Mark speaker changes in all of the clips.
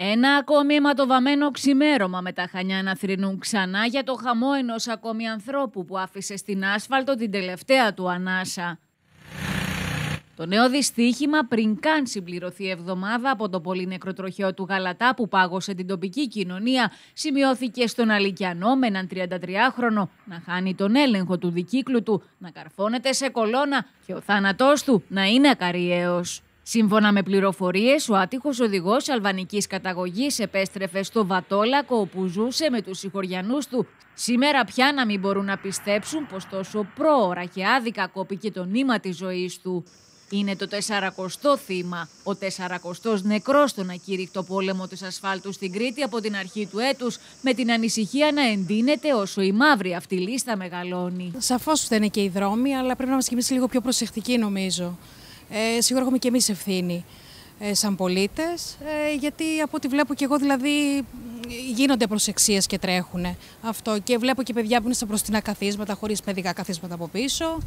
Speaker 1: Ένα ακόμη αιματοβαμμένο ξημέρωμα με τα χανιά να θρυνούν ξανά για το χαμό ενός ακόμη ανθρώπου που άφησε στην άσφαλτο την τελευταία του ανάσα. Το νέο δυστύχημα πριν καν συμπληρωθεί εβδομάδα από το πολύ νεκροτροχαίο του Γαλατά που πάγωσε την τοπική κοινωνία, σημειώθηκε στον Αλικιανό με έναν 33χρονο να χάνει τον έλεγχο του δικύκλου του, να καρφώνεται σε κολόνα και ο θάνατός του να είναι ακαριέος. Σύμφωνα με πληροφορίες, ο άτυχος οδηγός αλβανικής καταγωγής επέστρεφε στο Βατόλακο όπου ζούσε με τους συγχωριανούς του. Σήμερα πια να μην μπορούν να πιστέψουν πως τόσο πρόωρα και άδικα κόπηκε το νήμα της ζωής του. Είναι το 40ο θύμα, ο 40ο νεκρός στον ακήρυκτο πόλεμο της ασφάλτου στην Κρήτη από την αρχή του έτους, με την ανησυχία να εντείνεται όσο η μαύρη αυτή λίστα μεγαλώνει. Σαφώς φταίνε και οι
Speaker 2: δρόμοι, αλλά πρέπει να μα κι λίγο πιο προσεκτική νομίζω. Ε, σίγουρα έχουμε και εμείς ευθύνη ε, σαν πολίτες, ε, γιατί από ό,τι βλέπω και εγώ δηλαδή γίνονται προσεξίες και τρέχουν αυτό. Και βλέπω και παιδιά που είναι στα προστινά καθίσματα, χωρίς παιδικά καθίσματα από πίσω.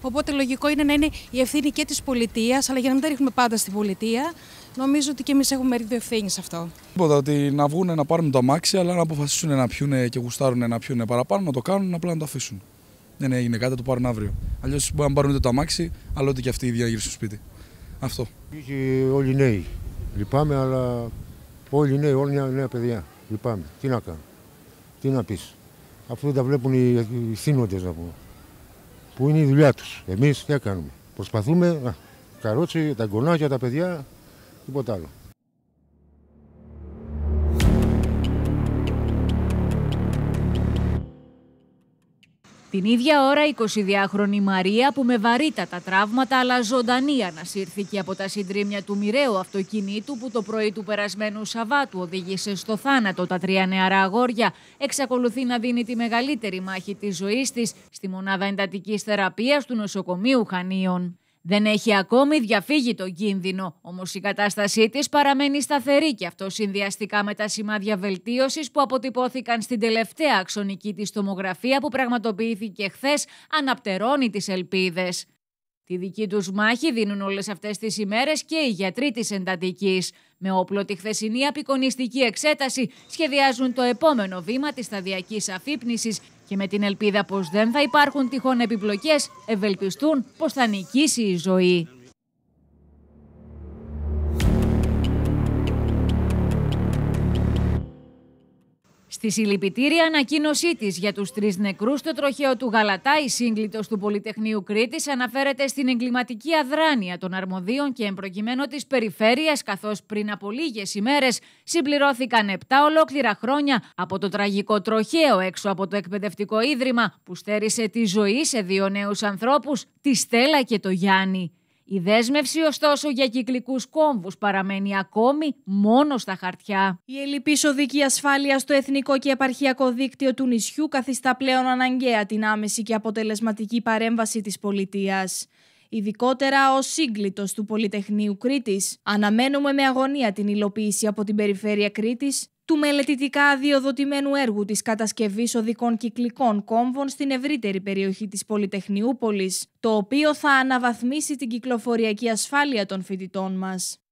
Speaker 2: Οπότε λογικό είναι να είναι η ευθύνη και της πολιτείας, αλλά για να μην τα ρίχνουμε πάντα στην πολιτεία, νομίζω ότι και εμείς έχουμε μερίδιο ευθύνη σε αυτό. Τίποτα, ότι να βγουν να πάρουν το αμάξι, αλλά να αποφασίσουν να πιούνε και γουστάρουν να πιούνε παραπάνω, να το κάνουν, απλά να το αφήσουν. Ναι, έγινε ναι, κάτι, το πάρουν αύριο. Αλλιώς μπορεί να πάρουν ούτε το αμάξι, αλλά ούτε και αυτοί οι δυο στο σπίτι. Αυτό. Όλοι οι νέοι. Λυπάμαι, αλλά όλοι οι νέοι, όλοι οι νέα παιδιά. Λυπάμαι. Τι να κάνω. Τι να πεις. Αφού δεν τα βλέπουν οι θύνοντες, να Που είναι η δουλειά τους. Εμείς τι κάνουμε. Προσπαθούμε, καρότσι, τα γκονάκια, τα παιδιά, τίποτα άλλο.
Speaker 1: Την ίδια ώρα, η 22χρονη Μαρία, που με βαρύτατα τραύματα αλλά ζωντανή ανασύρθηκε από τα συντρίμια του μοιραίου αυτοκινήτου που το πρωί του περασμένου Σαββάτου οδήγησε στο θάνατο τα τρία νεαρά αγόρια, εξακολουθεί να δίνει τη μεγαλύτερη μάχη της ζωής της στη μονάδα εντατικής θεραπείας του νοσοκομείου Χανίων. Δεν έχει ακόμη διαφύγει το κίνδυνο, όμως η κατάστασή της παραμένει σταθερή και αυτό συνδυαστικά με τα σημάδια βελτίωσης που αποτυπώθηκαν στην τελευταία αξονική της τομογραφία που πραγματοποιήθηκε χθες, αναπτερώνει τις ελπίδες. Τη δική τους μάχη δίνουν όλες αυτές τις ημέρες και οι γιατροί της εντατικής. Με όπλο τη χθεσινή απεικονιστική εξέταση σχεδιάζουν το επόμενο βήμα της σταδιακής αφύπνισης. Και με την ελπίδα πως δεν θα υπάρχουν τυχόν επιπλοκές, ευελπιστούν πως θα νικήσει η ζωή. Στη συλληπιτήρια ανακοίνωσή της για τους τρεις νεκρούς στο τροχαίο του Γαλατά, η σύγκλιτο του Πολυτεχνείου Κρήτης αναφέρεται στην εγκληματική αδράνεια των αρμοδίων και εμπροκειμένου της περιφέρειας, καθώς πριν από λίγες ημέρες συμπληρώθηκαν 7 ολόκληρα χρόνια από το τραγικό τροχαίο έξω από το εκπαιδευτικό ίδρυμα που στέρισε τη ζωή σε δύο νέους ανθρώπους, τη Στέλλα και το Γιάννη. Η δέσμευση ωστόσο για κυκλικούς
Speaker 3: κόμβους παραμένει ακόμη μόνο στα χαρτιά. Η ελληπής οδική ασφάλεια στο εθνικό και επαρχιακό δίκτυο του νησιού καθιστά πλέον αναγκαία την άμεση και αποτελεσματική παρέμβαση της πολιτείας. Ειδικότερα ο σύγκλιτο του Πολυτεχνείου Κρήτης, αναμένουμε με αγωνία την υλοποίηση από την Περιφέρεια Κρήτης του μελετητικά αδειοδοτημένου έργου της κατασκευής οδικών κυκλικών κόμβων στην ευρύτερη περιοχή της Πολυτεχνιούπολης, το οποίο θα αναβαθμίσει την κυκλοφοριακή ασφάλεια των φοιτητών μας.